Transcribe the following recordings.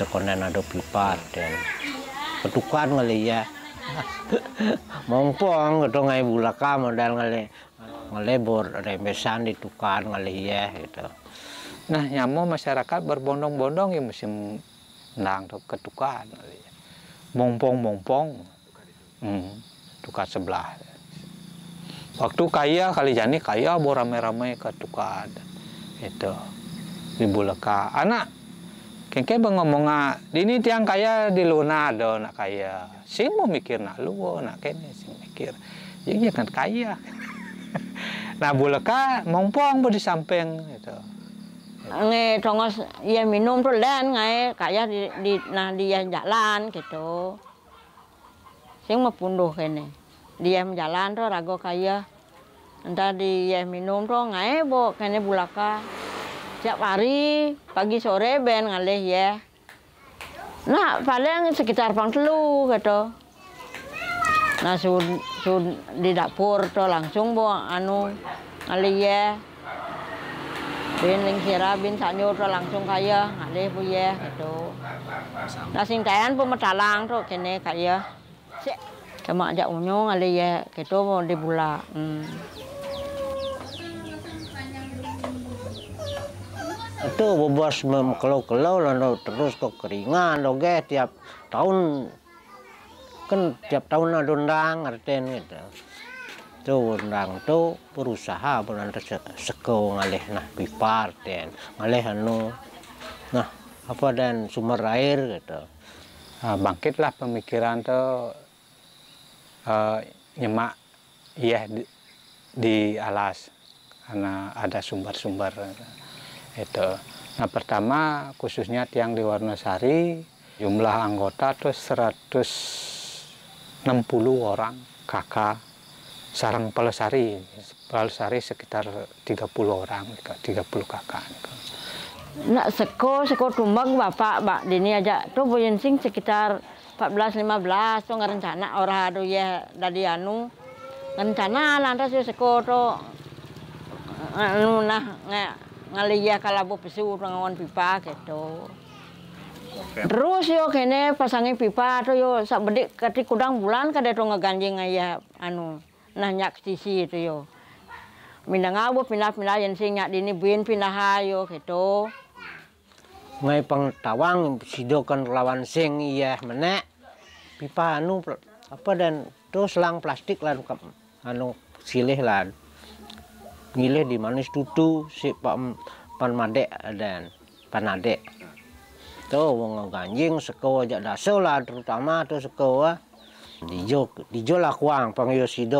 sekonen ada pipat dan ketukan kali ya mongpong gitu ngai bulaka modal ngali ngelebor rembesan tukar kali ya gitu nah nyamuk masyarakat berbondong-bondong ya musim nang tuh ketukan kali ya mongpong mongpong hmm, tukar sebelah waktu kaya kali jani kaya bo rame-rame ketukan itu di bulaka anak kengke bengomong a ah, ini tiang kaya di luna do nak kaya sing mau mikir nak luwo nak kene sing mikir jadi ya, iya kan kaya nah buleka mongpong di samping itu. nge tongos ya minum tuh dan ngai kaya di, di nah dia jalan gitu sing mau punduh kene dia jalan tuh rago kaya entah dia iya minum tuh ngai bu kene bulaka setiap hari, pagi sore ben ngalih ya. Nah, paling sekitar pang telu gitu. Nah, sun, sun di dapur tuh langsung bu anu ngalih ya. Bin ling sira bin sanyur tuh langsung kaya ngalih bu ya gitu. Nah, sing tayan pemetalang tuh kene kaya. Cuma ajak unyong ngalih ya gitu mau dibula. Hmm. itu bebas kalau kelau lalu terus kok keringan lo loge tiap tahun kan tiap tahun ada undang ngertiin gitu itu undang itu berusaha bulan seko ngalih nah pipar dan ngalih anu nah apa dan sumber air gitu nah, bangkitlah pemikiran itu uh, eh, nyemak iya di, di alas karena ada sumber-sumber gitu. -sumber itu nah pertama khususnya tiang di Warnosari jumlah anggota itu 160 orang kakak sarang pelesari pelesari sekitar 30 orang 30 gitu. kakak gitu. nak seko seko tumbang bapak bapak dini aja tuh boyen sing sekitar 14 15 tuh ngerencana orang aduh ya dari anu rencana lantas seko tuh anu nah nggak Ya kalau kalabu pesu nangawan pipa gitu. Okay. Terus yo kene pasangin pipa tuh yo sak bedik kati kudang bulan kada tuh ngeganjing aja, ya, anu nanyak sisi itu yo. Minang abu pindah-pindah yang sing nyak dini buin pindah ayo gitu. Ngai pengtawang sidokan lawan sing iya menek pipa anu apa dan terus selang plastik lah anu silih lah milih di manis tutu si Pak pan madek dan pan ade tuh wong ganjing sekolah jak daso lah terutama tuh sekawa dijo dijo lah kuang ben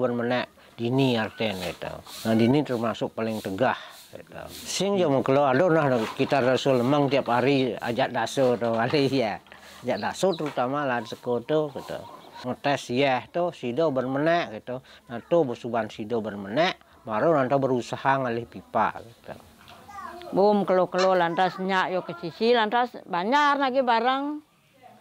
bermenek dini arten itu nah dini termasuk paling tegah gitu. sing jo mengkelo ado nah kita rasul lemang tiap hari ajak ah, daso tuh kali ya ajak daso terutama lah sekolah gitu ngetes ya tuh sido bermenek gitu nah tuh besuban sido bermenek Baru nanti berusaha ngalih pipa. Gitu. Bum kelo-kelo lantas nyak yo ke sisi lantas banyak lagi barang.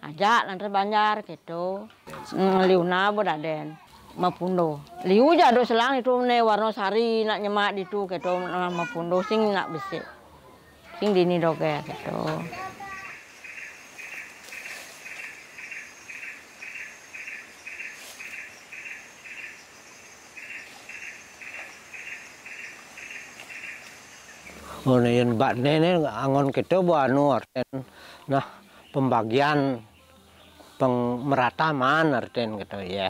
Ajak lantas banyak gitu. liuna liuna bodaden mapundo. Liu do selang itu ne warna sari nak nyemak itu gitu mapundo sing nak besik. Sing dini doge gitu. Ono yen bat nene angon kita buanu arten. Nah pembagian peng merata mana arten gitu ya.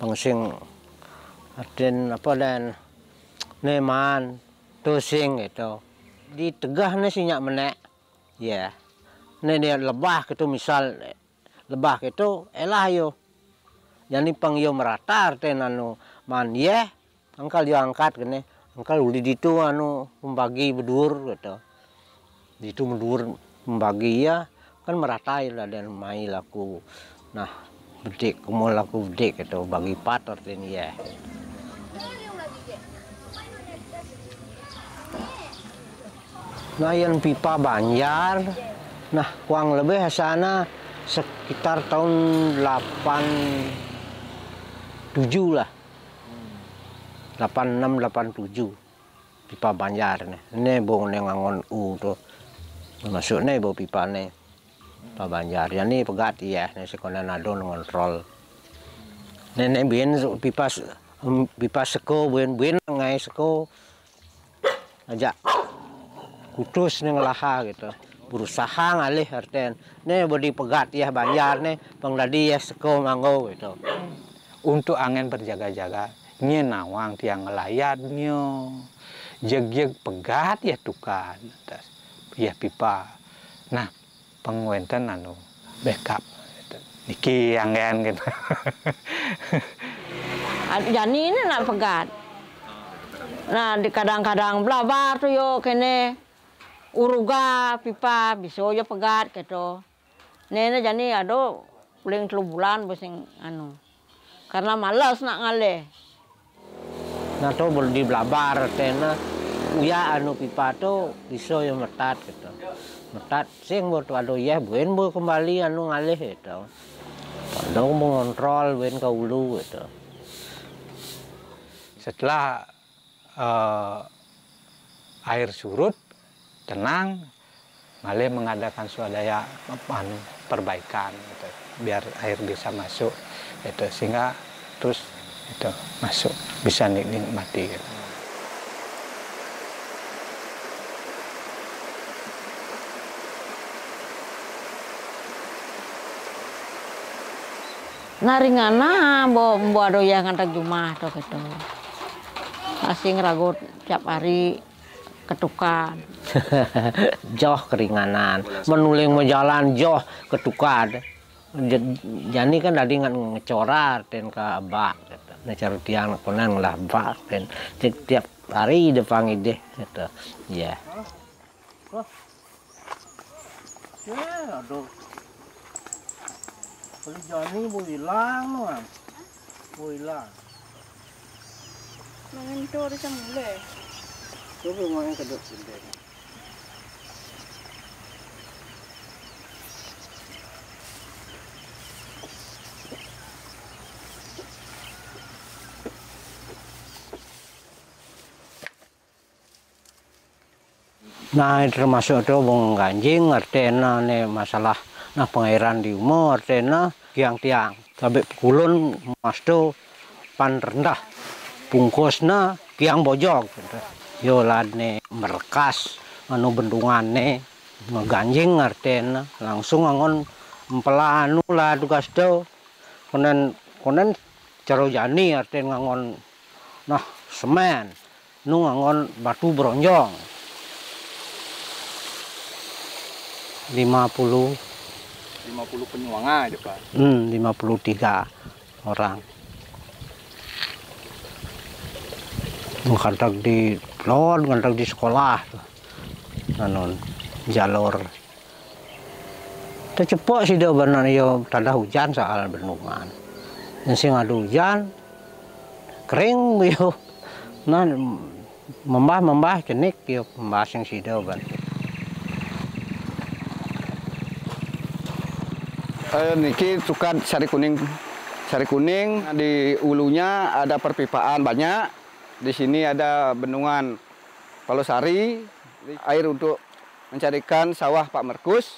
Pengsing arten apa dan neman tusing gitu. Di tegah nih sinyak menek. Ya. nene Nih lebah gitu misal lebah gitu elah yo. Jadi peng merata arten anu man ya Angkal yo angkat gini kalau di itu anu membagi bedur gitu di itu bedur membagi ya kan meratai lah dan mai laku nah bedik kamu laku bedik gitu bagi patar ini ya nah yang pipa banjar nah kurang lebih sana sekitar tahun 87 lah tujuh pipa banjar ne ne bong ne ngangon u to masuk ne bo pipa ne pipa banjar ya ni pegat iya ne sekolah nado ngontrol ne ne bien pipa um, pipa seko bien bien ngai seko aja kutus ne ngelaha gitu berusaha ngalih harten ne bodi pegat ya banjar ne pengladi ya seko manggo gitu untuk angin berjaga-jaga Nye nawang tiang ngelayatnya. Jeg-jeg pegat ya tukan. Ya pipa. Nah, penguenten anu backup. Niki angin gitu. Jani ya ini nak pegat. Nah, di kadang-kadang belabar tuh yo kene uruga pipa bisa yo pegat gitu. Nene jani ado paling telu bulan pusing anu. Karena malas nak ngalih. Nah, to boleh di blabar tena Ya, anu pipa to iso yang metat gitu metat sing buat ado ya buen bu kembali anu ngalih gitu Pandau mengontrol buen kau ulu gitu setelah uh, air surut tenang ngalih mengadakan swadaya anu, perbaikan gitu, biar air bisa masuk itu sehingga terus itu masuk bisa nikmati gitu. naringana bo bo ado yang ada jumah to gitu masih ngeragut tiap hari ketukan joh keringanan menuling menjalan joh ketukan jadi kan tadi ngecorat dan ke abak na caro tiang lah bak dan tiap hari depan ide itu ya Ya, aduh. Kalau ini mau hilang, man. Mau hilang. Mengentur semula. Coba mau yang kedua sendiri. Nah termasuk itu wong ganjing ngertena nih masalah nah pengairan di umur ngerti tiang-tiang. Tapi kulon mas do pan rendah bungkusnya tiang bojong. Yo nih merkas anu nih ngeganjing ngertena langsung ngon empelanu lah tugas do konen konen carojani arten ngangon nah semen nu ngangon batu bronjong 50 50 penyuanga aja Pak? Hmm, 53 orang kadang di lon, kadang di sekolah nanon jalur tercepok sih dia benar ya tanda hujan soal benungan yang sih ada hujan kering yo iya. nah iya, membah membah cenik yo membah yang sih dia benar Eh, niki suka sari kuning. Sari kuning di ulunya ada perpipaan banyak. Di sini ada bendungan Palosari, air untuk mencarikan sawah Pak Merkus,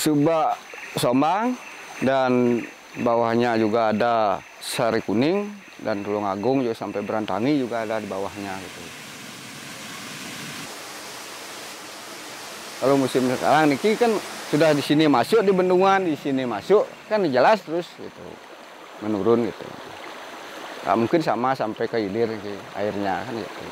Suba Sombang, dan bawahnya juga ada Sari Kuning dan Tulung Agung juga sampai Berantangi juga ada di bawahnya gitu. Kalau musim sekarang niki kan sudah di sini masuk di bendungan di sini masuk kan jelas terus gitu menurun gitu nggak mungkin sama sampai ke hilir gitu, airnya kan gitu.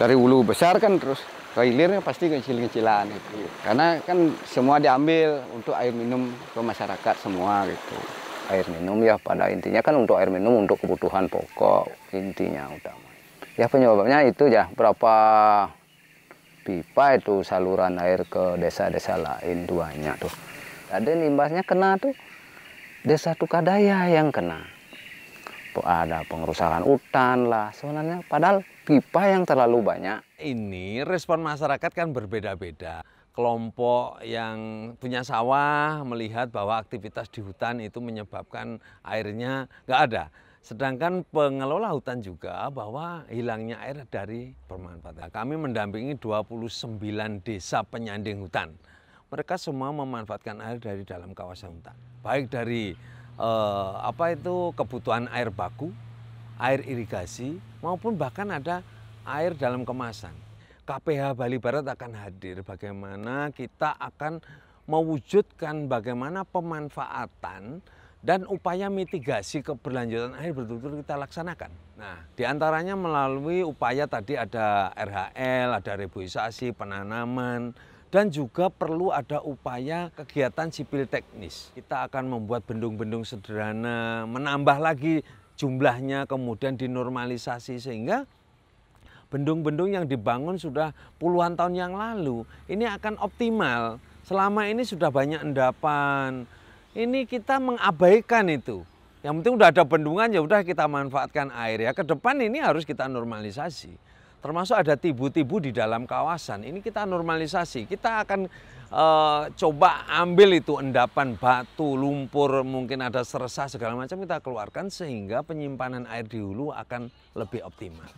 dari hulu besar kan terus ke hilirnya pasti kecil-kecilan gitu karena kan semua diambil untuk air minum ke masyarakat semua gitu air minum ya pada intinya kan untuk air minum untuk kebutuhan pokok intinya utama ya penyebabnya itu ya berapa pipa itu saluran air ke desa-desa lain tuh banyak tuh ada imbasnya kena tuh desa Tukadaya yang kena tuh ada pengerusakan hutan lah sebenarnya padahal pipa yang terlalu banyak ini respon masyarakat kan berbeda-beda kelompok yang punya sawah melihat bahwa aktivitas di hutan itu menyebabkan airnya nggak ada Sedangkan pengelola hutan juga bahwa hilangnya air dari pemanfaatan. Nah, kami mendampingi 29 desa penyanding hutan. Mereka semua memanfaatkan air dari dalam kawasan hutan. Baik dari eh, apa itu kebutuhan air baku, air irigasi maupun bahkan ada air dalam kemasan. KPH Bali Barat akan hadir bagaimana kita akan mewujudkan bagaimana pemanfaatan dan upaya mitigasi keberlanjutan air betul-betul kita laksanakan. Nah, diantaranya melalui upaya tadi ada RHL, ada reboisasi, penanaman, dan juga perlu ada upaya kegiatan sipil teknis. Kita akan membuat bendung-bendung sederhana, menambah lagi jumlahnya, kemudian dinormalisasi sehingga bendung-bendung yang dibangun sudah puluhan tahun yang lalu ini akan optimal. Selama ini sudah banyak endapan, ini kita mengabaikan itu. Yang penting udah ada bendungan ya udah kita manfaatkan air ya. Ke depan ini harus kita normalisasi. Termasuk ada tibu-tibu di dalam kawasan. Ini kita normalisasi. Kita akan e, coba ambil itu endapan batu, lumpur, mungkin ada seresah segala macam kita keluarkan sehingga penyimpanan air di hulu akan lebih optimal.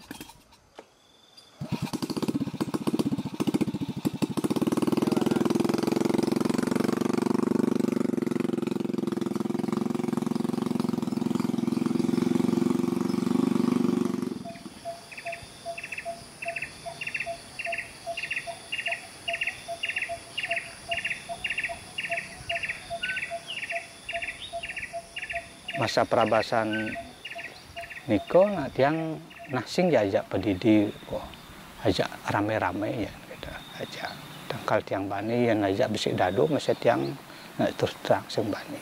masa perabasan niko nah, yang nasing ya ajak pedidi kok ajak rame-rame ya kita ajak tangkal tiang bani yang ajak besik dadu masih tiang terus terang sing bani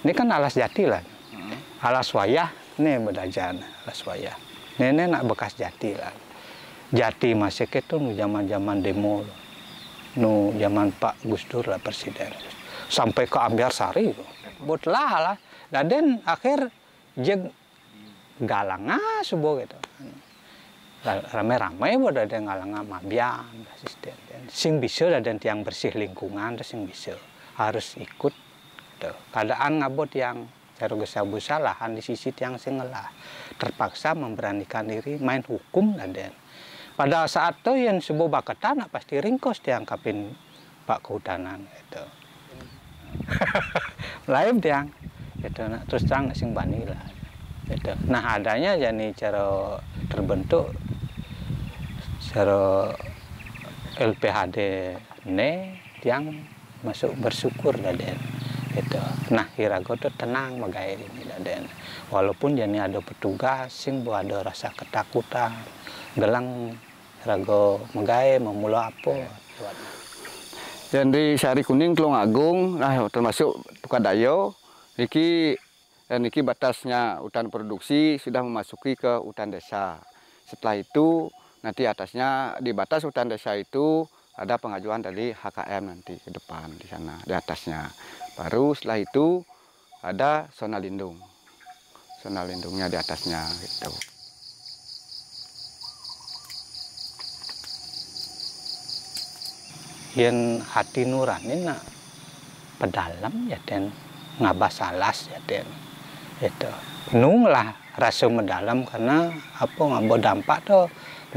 ini kan alas jati lah hmm. alas wayah ini berdajan alas wayah nenek nak bekas jati lah jati masih itu nu zaman zaman demo nu zaman Pak Gus Dur lah presiden sampai ke Ambiar Sari buatlah lah Raden akhir jeng galang subuh gitu rame-rame buat yang galang mabian, asisten sing bisa ada tiang bersih lingkungan terus sing bisa harus ikut gitu. keadaan ngabot yang cara gesabusa lahan di sisi tiang singelah terpaksa memberanikan diri main hukum Raden pada saat itu yang sebuah bakat tanah pasti ringkos tiang kapin pak kehutanan itu lain tiang gitu nah terus terang sing bani lah gitu nah adanya jadi cara terbentuk cara LPHD ne yang masuk bersyukur daden gitu nah kira tuh tenang magai ini daden walaupun jadi ada petugas sing bu ada rasa ketakutan gelang rago megai memula apa jadi sari kuning telung agung nah termasuk tukadayo Niki dan eh, niki batasnya hutan produksi sudah memasuki ke hutan desa. Setelah itu nanti atasnya di batas hutan desa itu ada pengajuan dari HKM nanti ke depan di sana di atasnya. Baru setelah itu ada zona lindung. Zona lindungnya di atasnya itu. Yang hati nurani nak pedalam ya dan ngabasalas ya itu nung lah rasa mendalam karena apa ngabo dampak tuh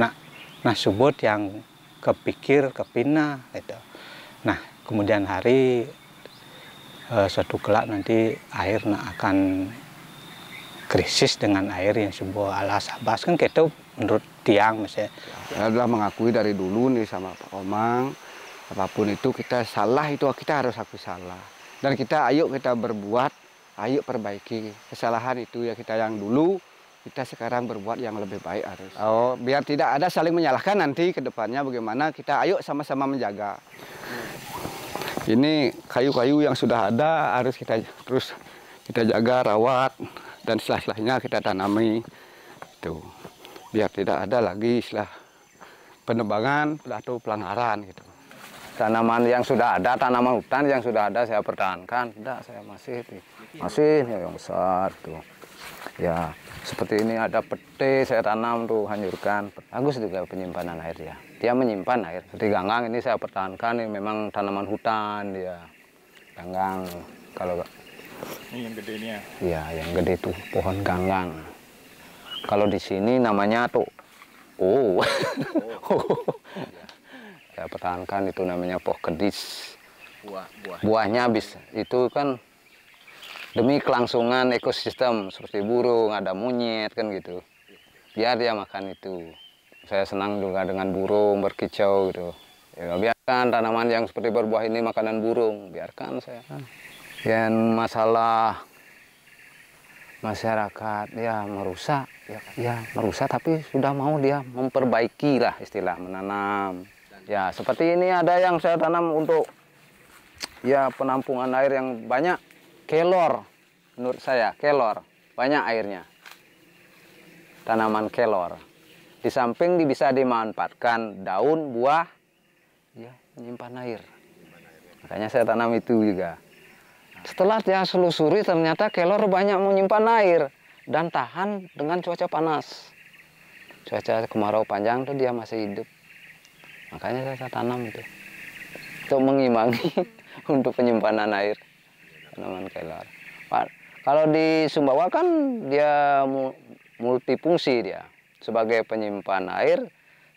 nak nah subut yang kepikir kepina itu, nah kemudian hari eh, suatu kelak nanti air nak akan krisis dengan air yang sebuah alas abas kan kita gitu menurut tiang misalnya saya adalah mengakui dari dulu nih sama Pak Omang apapun itu kita salah itu kita harus aku salah dan kita ayo kita berbuat ayo perbaiki kesalahan itu ya kita yang dulu kita sekarang berbuat yang lebih baik harus oh biar tidak ada saling menyalahkan nanti ke depannya bagaimana kita ayo sama-sama menjaga ini kayu-kayu yang sudah ada harus kita terus kita jaga rawat dan setelah selahnya kita tanami itu biar tidak ada lagi istilah penebangan atau pelanggaran gitu tanaman yang sudah ada, tanaman hutan yang sudah ada saya pertahankan. Tidak, saya masih di, masih yang besar tuh. Ya, seperti ini ada peti saya tanam tuh hancurkan. Bagus juga penyimpanan air ya. Dia menyimpan air. Di ganggang ini saya pertahankan ini memang tanaman hutan dia. Ganggang kalau ini yang gede ini ya. Iya, yang gede itu pohon ganggang. Kalau di sini namanya tuh Oh. oh pertahankan itu namanya poh kedis. Buah, buah. Buahnya habis itu kan demi kelangsungan ekosistem seperti burung, ada monyet kan gitu. Biar dia makan itu. Saya senang juga dengan burung berkicau gitu. Ya, biarkan tanaman yang seperti berbuah ini makanan burung, biarkan saya. Dan masalah masyarakat ya merusak ya, ya merusak tapi sudah mau dia memperbaiki lah istilah menanam Ya, seperti ini ada yang saya tanam untuk ya penampungan air yang banyak kelor menurut saya, kelor. Banyak airnya. Tanaman kelor. Di samping bisa dimanfaatkan daun, buah ya menyimpan air. Makanya saya tanam itu juga. Setelah dia selusuri ternyata kelor banyak menyimpan air dan tahan dengan cuaca panas. Cuaca kemarau panjang tuh dia masih hidup makanya saya tanam itu untuk mengimbangi untuk penyimpanan air tanaman kelor kalau di Sumbawa kan dia multifungsi dia sebagai penyimpan air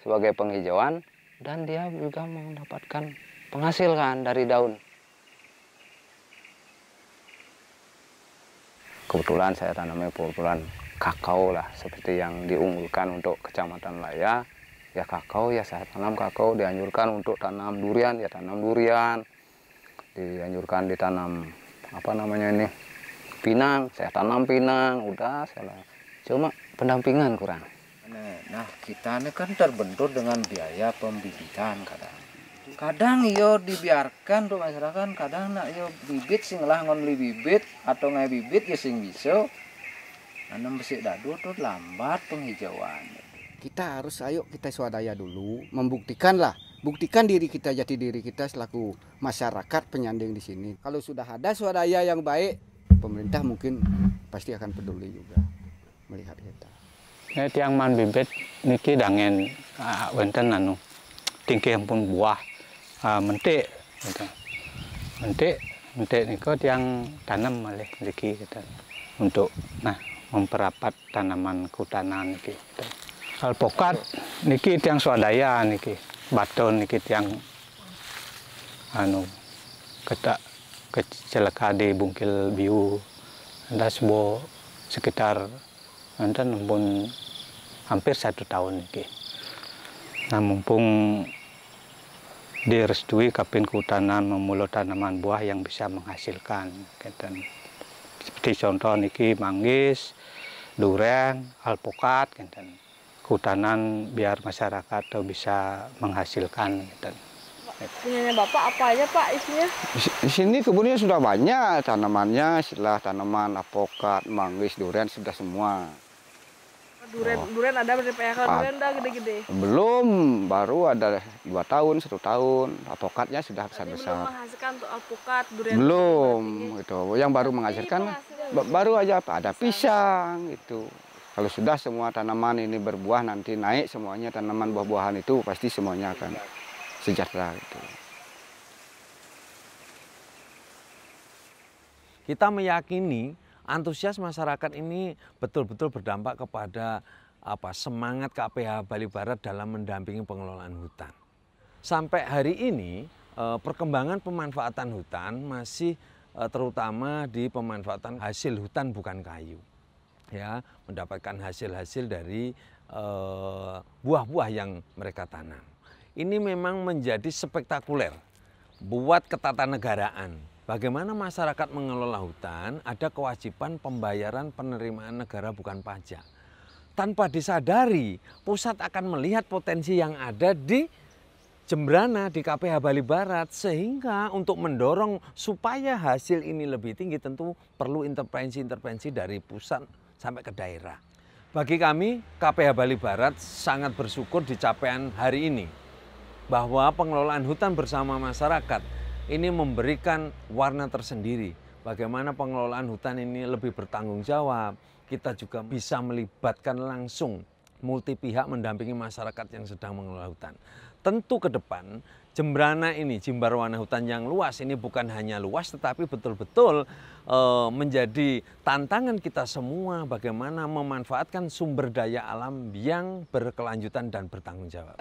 sebagai penghijauan dan dia juga mendapatkan penghasilan dari daun kebetulan saya tanamnya kebetulan kakao lah seperti yang diunggulkan untuk kecamatan Laya ya kakao ya saya tanam kakao dianjurkan untuk tanam durian ya tanam durian dianjurkan ditanam apa namanya ini pinang saya tanam pinang udah saya cuma pendampingan kurang nah kita ini kan terbentur dengan biaya pembibitan kadang kadang yo dibiarkan tuh masyarakat kadang nak yo bibit sing lah ngonli bibit atau ngai bibit ya sing bisa nanam besi dadu tuh lambat penghijauannya kita harus ayo kita swadaya dulu membuktikanlah buktikan diri kita jati diri kita selaku masyarakat penyandang di sini kalau sudah ada swadaya yang baik pemerintah mungkin pasti akan peduli juga melihat kita ini tiang man bibit niki dangen uh, wenten anu tingkih pun buah uh, mentik gitu. mentik mentik niko tiang tanam oleh niki gitu. untuk nah memperapat tanaman kutanan gitu alpukat niki tiang swadaya niki baton niki tiang anu ketak kecelaka di bungkil biu ada sebuah sekitar nanti pun hampir satu tahun niki nah mumpung restui kapin kehutanan memulut tanaman buah yang bisa menghasilkan kita gitu. seperti contoh niki manggis durian, alpukat gitu kehutanan biar masyarakat tuh bisa menghasilkan gitu. Punyanya Bapak apa aja Pak isinya? Di sini kebunnya sudah banyak tanamannya, silah tanaman apokat, manggis, durian sudah semua. Durian, oh. durian ada berapa ya? Kalau durian dah gede-gede? Belum, baru ada dua tahun, satu tahun. Apokatnya sudah besar-besar. Belum menghasilkan untuk apokat, durian? Belum, itu Yang baru menghasilkan baru aja apa? Ada pisang, itu. Kalau sudah semua tanaman ini berbuah nanti naik semuanya tanaman buah-buahan itu pasti semuanya akan sejahtera gitu. Kita meyakini antusias masyarakat ini betul-betul berdampak kepada apa semangat KPH Bali Barat dalam mendampingi pengelolaan hutan. Sampai hari ini eh, perkembangan pemanfaatan hutan masih eh, terutama di pemanfaatan hasil hutan bukan kayu ya mendapatkan hasil-hasil dari eh, buah-buah yang mereka tanam. Ini memang menjadi spektakuler buat ketatanegaraan. Bagaimana masyarakat mengelola hutan, ada kewajiban pembayaran penerimaan negara bukan pajak. Tanpa disadari, pusat akan melihat potensi yang ada di Jembrana di KPH Bali Barat sehingga untuk mendorong supaya hasil ini lebih tinggi tentu perlu intervensi-intervensi dari pusat sampai ke daerah. Bagi kami, KPH Bali Barat sangat bersyukur di capaian hari ini bahwa pengelolaan hutan bersama masyarakat ini memberikan warna tersendiri. Bagaimana pengelolaan hutan ini lebih bertanggung jawab, kita juga bisa melibatkan langsung multi pihak mendampingi masyarakat yang sedang mengelola hutan. Tentu ke depan Jembrana ini, Jimbarwana hutan yang luas ini bukan hanya luas tetapi betul-betul e, menjadi tantangan kita semua bagaimana memanfaatkan sumber daya alam yang berkelanjutan dan bertanggung jawab.